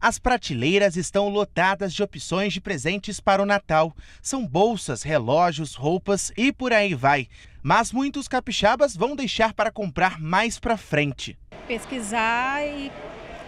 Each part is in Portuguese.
As prateleiras estão lotadas de opções de presentes para o Natal. São bolsas, relógios, roupas e por aí vai. Mas muitos capixabas vão deixar para comprar mais para frente. Pesquisar e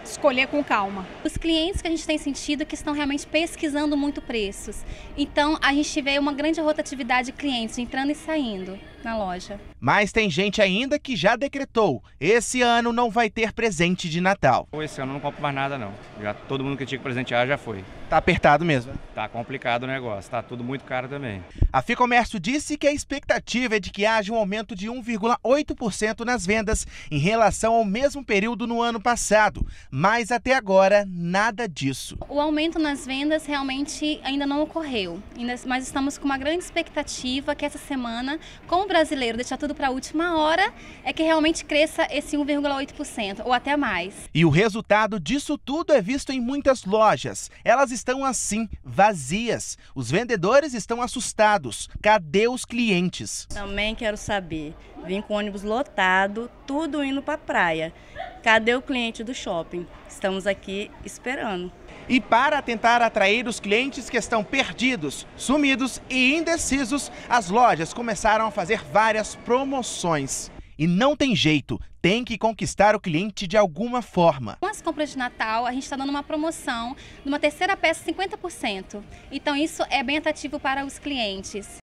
escolher com calma. Os clientes que a gente tem sentido que estão realmente pesquisando muito preços. Então a gente vê uma grande rotatividade de clientes entrando e saindo na loja. Mas tem gente ainda que já decretou: esse ano não vai ter presente de Natal. Esse ano não compro mais nada, não. Já, todo mundo que tinha que presentear já foi. Tá apertado mesmo. Né? Tá complicado o negócio, tá tudo muito caro também. A Ficomércio disse que a expectativa é de que haja um aumento de 1,8% nas vendas em relação ao mesmo período no ano passado, mas até agora nada disso. O aumento nas vendas realmente ainda não ocorreu, mas estamos com uma grande expectativa que essa semana, com o brasileiro deixar tudo para a última hora, é que realmente cresça esse 1,8% ou até mais. E o resultado disso tudo é visto em muitas lojas. Elas estão assim, vazias. Os vendedores estão assustados. Cadê os clientes? Também quero saber. Vim com ônibus lotado, tudo indo para a praia. Cadê o cliente do shopping? Estamos aqui esperando. E para tentar atrair os clientes que estão perdidos, sumidos e indecisos, as lojas começaram a fazer várias promoções. E não tem jeito, tem que conquistar o cliente de alguma forma. Com as compras de Natal, a gente está dando uma promoção de uma terceira peça 50%. Então isso é bem atrativo para os clientes.